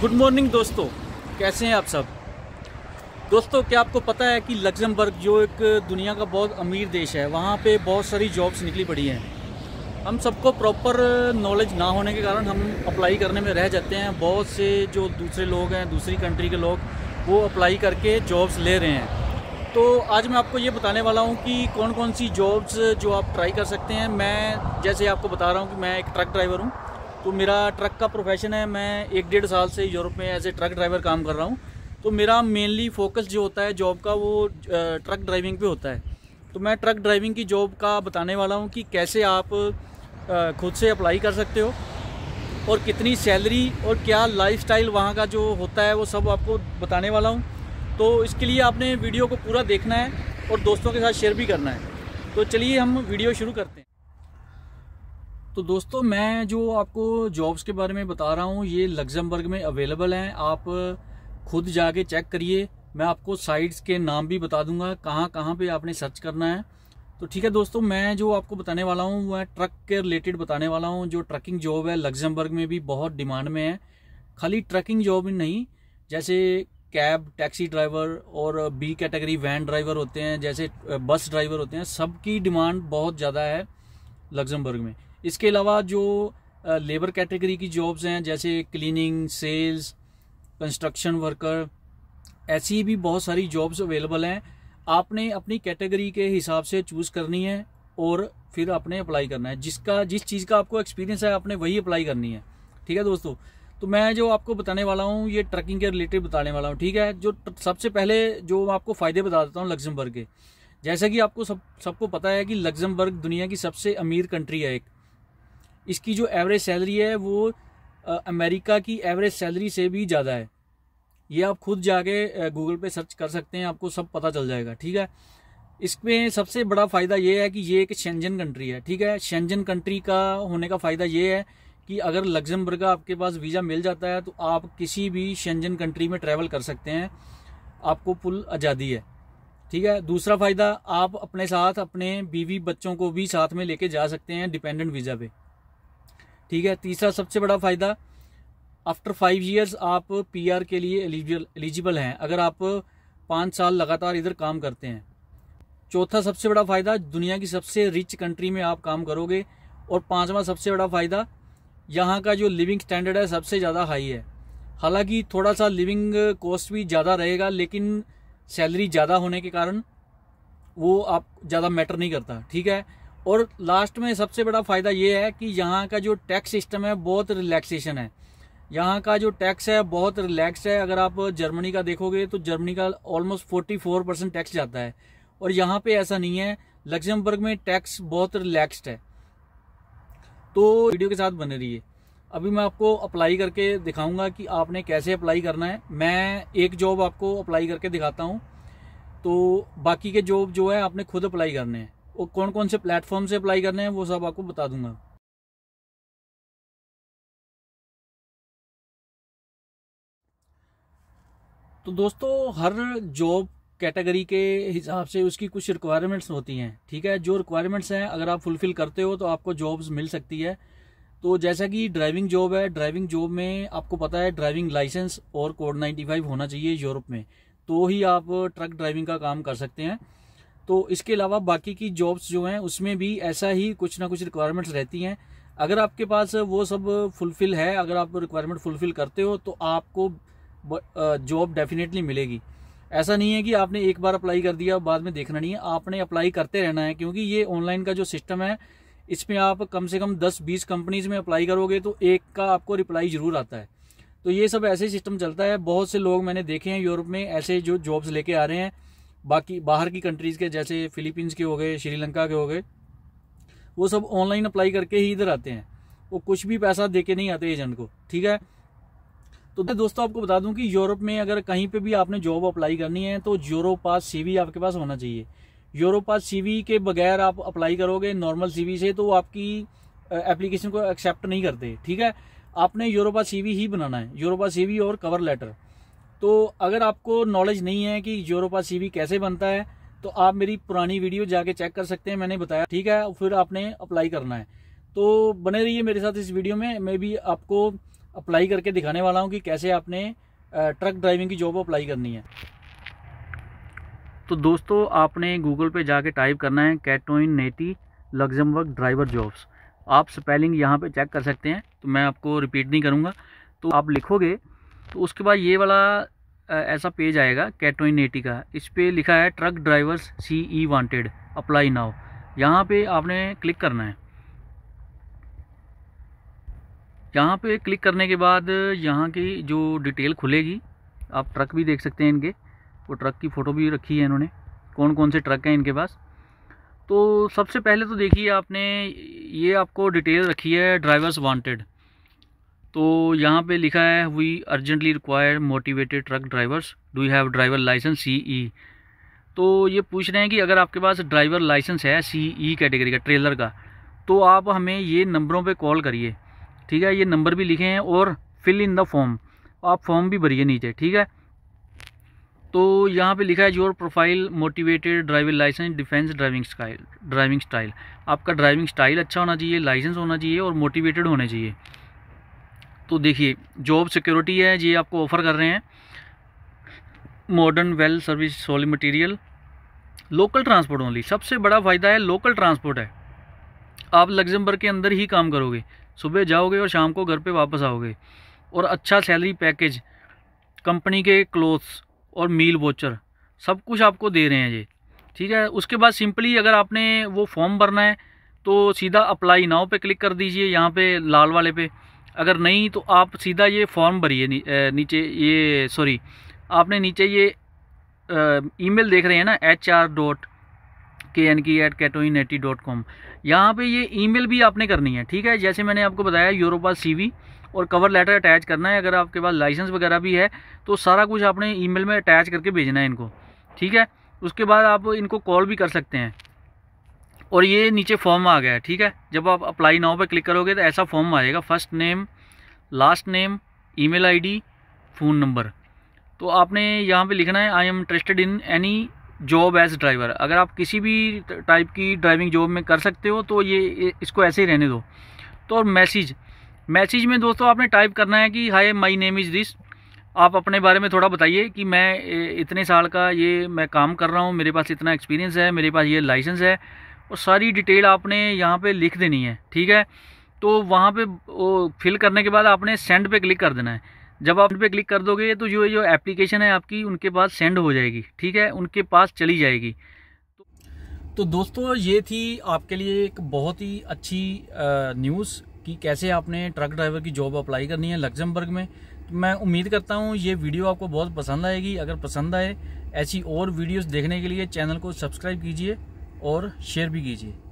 good morning दोस्तों कैसे हैं आप सब दोस्तों क्या आपको पता है कि लग्जमबर्ग जो एक दुनिया का बहुत अमीर देश है वहाँ पे बहुत सारी जॉब्स निकली पड़ी हैं हम सबको प्रॉपर नॉलेज ना होने के कारण हम अप्लाई करने में रह जाते हैं बहुत से जो दूसरे लोग हैं दूसरी कंट्री के लोग वो अप्लाई करके जॉब्स ले रहे हैं तो आज मैं आपको ये बताने वाला हूँ कि कौन कौन सी जॉब्स जो आप ट्राई कर सकते हैं मैं जैसे आपको बता रहा हूँ कि मैं एक ट्रक ड्राइवर हूँ तो मेरा ट्रक का प्रोफेशन है मैं एक डेढ़ साल से यूरोप में एज ए ट्रक ड्राइवर काम कर रहा हूँ तो मेरा मेनली फोकस जो होता है जॉब का वो ट्रक ड्राइविंग पे होता है तो मैं ट्रक ड्राइविंग की जॉब का बताने वाला हूँ कि कैसे आप खुद से अप्लाई कर सकते हो और कितनी सैलरी और क्या लाइफ स्टाइल वहाँ का जो होता है वो सब आपको बताने वाला हूँ तो इसके लिए आपने वीडियो को पूरा देखना है और दोस्तों के साथ शेयर भी करना है तो चलिए हम वीडियो शुरू करते हैं तो दोस्तों मैं जो आपको जॉब्स के बारे में बता रहा हूँ ये लग्जमबर्ग में अवेलेबल हैं आप खुद जाके चेक करिए मैं आपको साइट्स के नाम भी बता दूंगा कहाँ कहाँ पे आपने सर्च करना है तो ठीक है दोस्तों मैं जो आपको बताने वाला हूँ वह ट्रक के रिलेटेड बताने वाला हूँ जो ट्रकिंग जॉब है लग्जमबर्ग में भी बहुत डिमांड में है खाली ट्रकिंग जॉब ही नहीं जैसे कैब टैक्सी ड्राइवर और बी कैटेगरी वैन ड्राइवर होते हैं जैसे बस ड्राइवर होते हैं सबकी डिमांड बहुत ज़्यादा है लग्जमबर्ग में इसके अलावा जो लेबर कैटेगरी की जॉब्स हैं जैसे क्लीनिंग सेल्स कंस्ट्रक्शन वर्कर ऐसी भी बहुत सारी जॉब्स अवेलेबल हैं आपने अपनी कैटेगरी के हिसाब से चूज़ करनी है और फिर आपने अप्लाई करना है जिसका जिस चीज़ का आपको एक्सपीरियंस है आपने वही अप्लाई करनी है ठीक है दोस्तों तो मैं जो आपको बताने वाला हूँ ये ट्रकिंग के रिलेटेड बताने वाला हूँ ठीक है जो सबसे पहले जो आपको फ़ायदे बता देता हूँ लग्जमबर्ग के जैसा कि आपको सब सबको पता है कि लग्जमबर्ग दुनिया की सबसे अमीर कंट्री है एक इसकी जो एवरेज सैलरी है वो अमेरिका की एवरेज सैलरी से भी ज़्यादा है ये आप खुद जाके गूगल पे सर्च कर सकते हैं आपको सब पता चल जाएगा ठीक है इसमें सबसे बड़ा फ़ायदा ये है कि ये एक शेंजन कंट्री है ठीक है शेंजन कंट्री का होने का फ़ायदा ये है कि अगर लग्जमबर्ग का आपके पास वीज़ा मिल जाता है तो आप किसी भी शेंजन कंट्री में ट्रैवल कर सकते हैं आपको फुल आज़ादी है ठीक है दूसरा फ़ायदा आप अपने साथ अपने बीवी बच्चों को भी साथ में लेके जा सकते हैं डिपेंडेंट वीज़ा पे ठीक है तीसरा सबसे बड़ा फ़ायदा आफ्टर फाइव ईयर्स आप पीआर के लिए एलिजिबल एलिजिबल हैं अगर आप पाँच साल लगातार इधर काम करते हैं चौथा सबसे बड़ा फ़ायदा दुनिया की सबसे रिच कंट्री में आप काम करोगे और पांचवा सबसे बड़ा फ़ायदा यहाँ का जो लिविंग स्टैंडर्ड है सबसे ज़्यादा हाई है हालांकि थोड़ा सा लिविंग कॉस्ट भी ज़्यादा रहेगा लेकिन सैलरी ज़्यादा होने के कारण वो आप ज़्यादा मैटर नहीं करता ठीक है और लास्ट में सबसे बड़ा फ़ायदा ये है कि यहाँ का जो टैक्स सिस्टम है बहुत रिलैक्सेशन है यहाँ का जो टैक्स है बहुत रिलैक्स है अगर आप जर्मनी का देखोगे तो जर्मनी का almost forty four percent tax जाता है और यहाँ पे ऐसा नहीं है लग्जमबर्ग में टैक्स बहुत रिलैक्सड है तो वीडियो के साथ बने रहिए अभी मैं आपको अप्लाई करके दिखाऊंगा कि आपने कैसे अप्लाई करना है मैं एक जॉब आपको अप्लाई करके दिखाता हूँ तो बाकी के जॉब जो है आपने खुद अप्लाई करने हैं और कौन कौन से प्लेटफॉर्म से अप्लाई करने हैं वो सब आपको बता दूंगा तो दोस्तों हर जॉब कैटेगरी के हिसाब से उसकी कुछ रिक्वायरमेंट्स होती हैं ठीक है जो रिक्वायरमेंट्स हैं अगर आप फुलफिल करते हो तो आपको जॉब्स मिल सकती है तो जैसा कि ड्राइविंग जॉब है ड्राइविंग जॉब में आपको पता है ड्राइविंग लाइसेंस और कोड 95 होना चाहिए यूरोप में तो ही आप ट्रक ड्राइविंग का काम कर सकते हैं तो इसके अलावा बाकी की जॉब्स जो हैं उसमें भी ऐसा ही कुछ ना कुछ रिक्वायरमेंट्स रहती हैं अगर आपके पास वो सब फुलफिल है अगर आप रिक्वायरमेंट फुलफिल करते हो तो आपको जॉब डेफिनेटली मिलेगी ऐसा नहीं है कि आपने एक बार अप्लाई कर दिया बाद में देखना नहीं है आपने अप्लाई करते रहना है क्योंकि ये ऑनलाइन का जो सिस्टम है इसमें आप कम से कम 10-20 कंपनीज में अप्लाई करोगे तो एक का आपको रिप्लाई जरूर आता है तो ये सब ऐसे सिस्टम चलता है बहुत से लोग मैंने देखे हैं यूरोप में ऐसे जो जॉब्स लेके आ रहे हैं बाकी बाहर की कंट्रीज़ के जैसे फिलीपींस के हो गए श्रीलंका के हो गए वो सब ऑनलाइन अप्लाई करके ही इधर आते हैं वो कुछ भी पैसा दे के नहीं आते एजेंट को ठीक है तो दोस्तों आपको बता दूं कि यूरोप में अगर कहीं पे भी आपने जॉब अप्लाई करनी है तो यूरो पास सीवी आपके पास होना चाहिए यूरो पास सीवी के बगैर आप अप्लाई करोगे नॉर्मल सीवी से तो आपकी एप्लीकेशन को एक्सेप्ट नहीं करते ठीक है आपने यूरो पास सीवी ही बनाना है यूरो पास सीवी और कवर लेटर तो अगर आपको नॉलेज नहीं है कि जोरोपा सीवी कैसे बनता है तो आप मेरी पुरानी वीडियो जाके चेक कर सकते हैं मैंने बताया ठीक है फिर आपने अप्लाई करना है तो बने रहिए मेरे साथ इस वीडियो में मैं भी आपको अप्लाई करके दिखाने वाला हूँ कि कैसे आपने ट्रक ड्राइविंग की जॉब अप्लाई करनी है तो दोस्तों आपने गूगल पे जाके टाइप करना है कैटोइन नेटी लग्जमबर्ग ड्राइवर जॉब्स आप स्पेलिंग यहाँ पे चेक कर सकते हैं तो मैं आपको रिपीट नहीं करूँगा तो आप लिखोगे तो उसके बाद ये वाला ऐसा पेज आएगा एटी का इस पर लिखा है truck drivers C E wanted apply now यहाँ पे आपने क्लिक करना है यहाँ पे क्लिक करने के बाद यहाँ की जो डिटेल खुलेगी आप ट्रक भी देख सकते हैं इनके वो ट्रक की फ़ोटो भी रखी है इन्होंने कौन कौन से ट्रक हैं इनके पास तो सबसे पहले तो देखिए आपने ये आपको डिटेल रखी है ड्राइवर्स वांटेड तो यहाँ पे लिखा है we urgently require motivated truck drivers do you have driver licence C E तो ये पूछ रहे हैं कि अगर आपके पास ड्राइवर लाइसेंस है सी ई कैटेगरी का ट्रेलर का तो आप हमें ये नंबरों पे कॉल करिए ठीक है ये नंबर भी लिखे हैं और फिल इन द फॉर्म आप फॉर्म भी भरिए नीचे ठीक है तो यहाँ पे लिखा है your profile motivated driving licence defence driving style driving style आपका ड्राइविंग स्टाइल अच्छा होना चाहिए लाइसेंस होना चाहिए और मोटिवेटेड होना चाहिए तो देखिए जॉब सिक्योरिटी है ये आपको ऑफ़र कर रहे हैं modern well service solid material local transport only सबसे बड़ा फ़ायदा है लोकल ट्रांसपोर्ट है आप लग्जमबर्ग के अंदर ही काम करोगे सुबह जाओगे और शाम को घर पे वापस आओगे और अच्छा सैलरी पैकेज कंपनी के क्लोथ्स और मील वोचर सब कुछ आपको दे रहे हैं ये ठीक है उसके बाद सिंपली अगर आपने वो फॉर्म भरना है तो सीधा अप्लाई नाव पे क्लिक कर दीजिए यहाँ पे लाल वाले पे अगर नहीं तो आप सीधा ये फॉर्म भरिए नीचे ये सॉरी आपने नीचे ये ईमेल देख रहे हैं ना H R dot K N की एट कैटोइन एटी डॉट कॉम यहाँ पर ये ईमेल भी आपने करनी है ठीक है जैसे मैंने आपको बताया यूरोपा वी और कवर लेटर अटैच करना है अगर आपके पास लाइसेंस वगैरह भी है तो सारा कुछ आपने ईमेल में अटैच करके भेजना है इनको ठीक है उसके बाद आप इनको कॉल भी कर सकते हैं और ये नीचे फॉर्म आ गया है ठीक है जब आप अप्लाई नाव पर क्लिक करोगे तो ऐसा फॉर्म आएगा first name last name email ID phone number तो आपने यहाँ पे लिखना है I am interested in any job as driver अगर आप किसी भी टाइप की ड्राइविंग जॉब में कर सकते हो तो ये इसको ऐसे ही रहने दो तो और मैसेज मैसेज में दोस्तों आपने टाइप करना है कि hi my name is this आप अपने बारे में थोड़ा बताइए कि मैं इतने साल का ये मैं काम कर रहा हूँ मेरे पास इतना एक्सपीरियंस है मेरे पास ये लाइसेंस है और सारी डिटेल आपने यहाँ पे लिख देनी है ठीक है तो वहाँ पे फिल करने के बाद आपने सेंड पे क्लिक कर देना है जब आप उन पर क्लिक कर दोगे तो जो जो एप्लीकेशन है आपकी उनके पास सेंड हो जाएगी ठीक है उनके पास चली जाएगी तो दोस्तों ये थी आपके लिए एक बहुत ही अच्छी न्यूज़ कि कैसे आपने ट्रक ड्राइवर की जॉब अप्लाई करनी है लग्जमबर्ग में तो मैं उम्मीद करता हूँ ये वीडियो आपको बहुत पसंद आएगी अगर पसंद आए ऐसी और वीडियोस देखने के लिए चैनल को सब्सक्राइब कीजिए और शेयर भी कीजिए